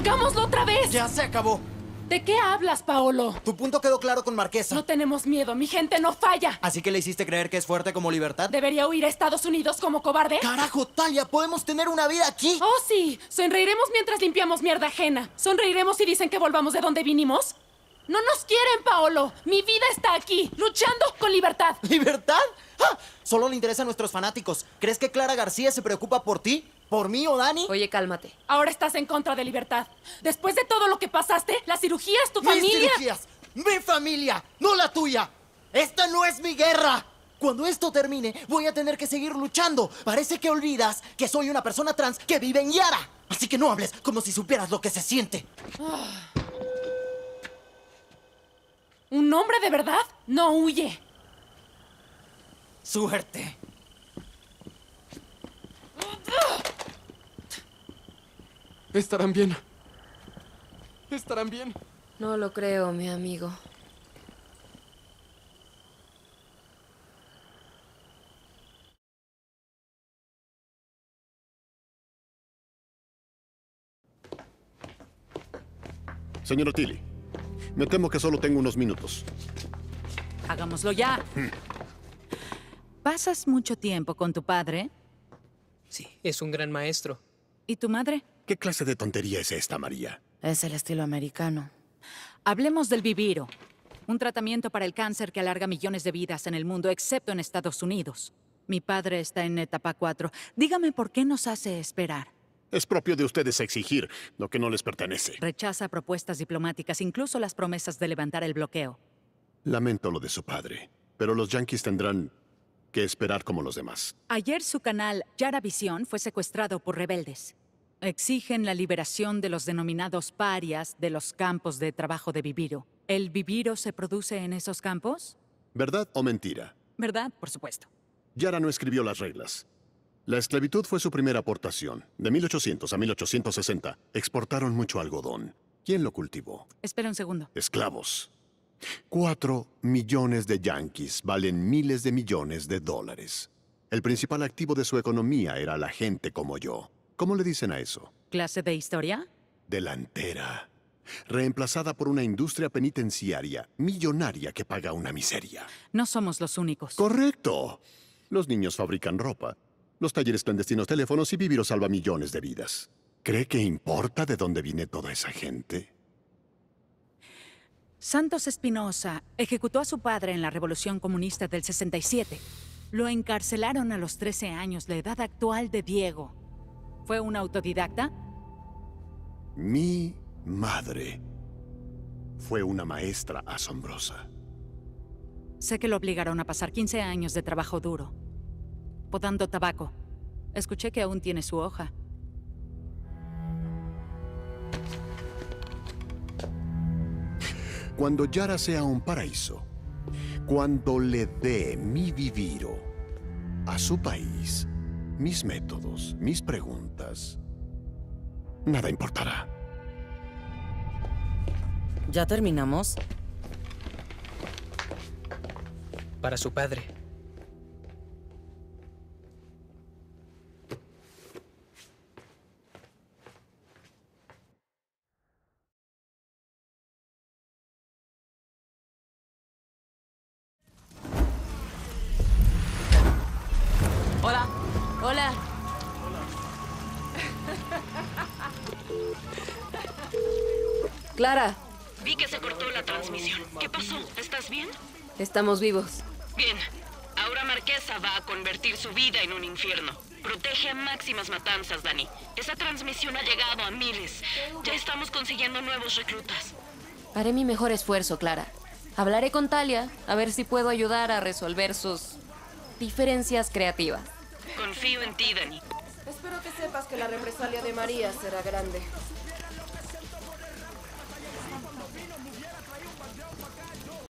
¡Hagámoslo otra vez! Ya se acabó. ¿De qué hablas, Paolo? Tu punto quedó claro con Marquesa. No tenemos miedo, mi gente no falla. ¿Así que le hiciste creer que es fuerte como libertad? ¿Debería huir a Estados Unidos como cobarde? ¡Carajo, Talia! ¡Podemos tener una vida aquí! ¡Oh, sí! Sonreiremos mientras limpiamos mierda ajena. ¿Sonreiremos si dicen que volvamos de donde vinimos? ¡No nos quieren, Paolo! ¡Mi vida está aquí, luchando con libertad! ¿Libertad? ¡Ah! Solo le interesa a nuestros fanáticos. ¿Crees que Clara García se preocupa por ti? ¿Por mí o Dani? Oye, cálmate. Ahora estás en contra de libertad. Después de todo lo que pasaste, la cirugía es tu familia. Mis cirugías, mi familia, no la tuya. Esta no es mi guerra. Cuando esto termine, voy a tener que seguir luchando. Parece que olvidas que soy una persona trans que vive en Yara. Así que no hables como si supieras lo que se siente. Ah. ¿Un hombre de verdad? No huye. Suerte. Estarán bien. Estarán bien. No lo creo, mi amigo. Señor Tilly, me temo que solo tengo unos minutos. Hagámoslo ya. Hmm. ¿Pasas mucho tiempo con tu padre? Sí, es un gran maestro. ¿Y tu madre? ¿Qué clase de tontería es esta, María? Es el estilo americano. Hablemos del viviro. Un tratamiento para el cáncer que alarga millones de vidas en el mundo, excepto en Estados Unidos. Mi padre está en etapa 4. Dígame por qué nos hace esperar. Es propio de ustedes exigir lo que no les pertenece. Rechaza propuestas diplomáticas, incluso las promesas de levantar el bloqueo. Lamento lo de su padre, pero los yanquis tendrán que esperar como los demás. Ayer su canal Yara Visión fue secuestrado por rebeldes exigen la liberación de los denominados parias de los campos de trabajo de Viviro. ¿El Viviro se produce en esos campos? ¿Verdad o mentira? ¿Verdad? Por supuesto. Yara no escribió las reglas. La esclavitud fue su primera aportación. De 1800 a 1860 exportaron mucho algodón. ¿Quién lo cultivó? Espera un segundo. Esclavos. Cuatro millones de yanquis valen miles de millones de dólares. El principal activo de su economía era la gente como yo. ¿Cómo le dicen a eso? ¿Clase de historia? Delantera. Reemplazada por una industria penitenciaria millonaria que paga una miseria. No somos los únicos. Correcto. Los niños fabrican ropa. Los talleres clandestinos teléfonos y Viviro salva millones de vidas. ¿Cree que importa de dónde viene toda esa gente? Santos Espinosa ejecutó a su padre en la Revolución Comunista del 67. Lo encarcelaron a los 13 años, la edad actual de Diego fue un autodidacta? Mi madre fue una maestra asombrosa. Sé que lo obligaron a pasar 15 años de trabajo duro, podando tabaco. Escuché que aún tiene su hoja. Cuando Yara sea un paraíso, cuando le dé mi viviro a su país, mis métodos, mis preguntas, nada importará. ¿Ya terminamos? Para su padre. Clara. Vi que se cortó la transmisión. ¿Qué pasó? ¿Estás bien? Estamos vivos. Bien. Ahora Marquesa va a convertir su vida en un infierno. Protege a máximas matanzas, Dani. Esa transmisión ha llegado a miles. Ya estamos consiguiendo nuevos reclutas. Haré mi mejor esfuerzo, Clara. Hablaré con Talia a ver si puedo ayudar a resolver sus diferencias creativas. Confío en ti, Dani. Espero que sepas que la represalia de María será grande.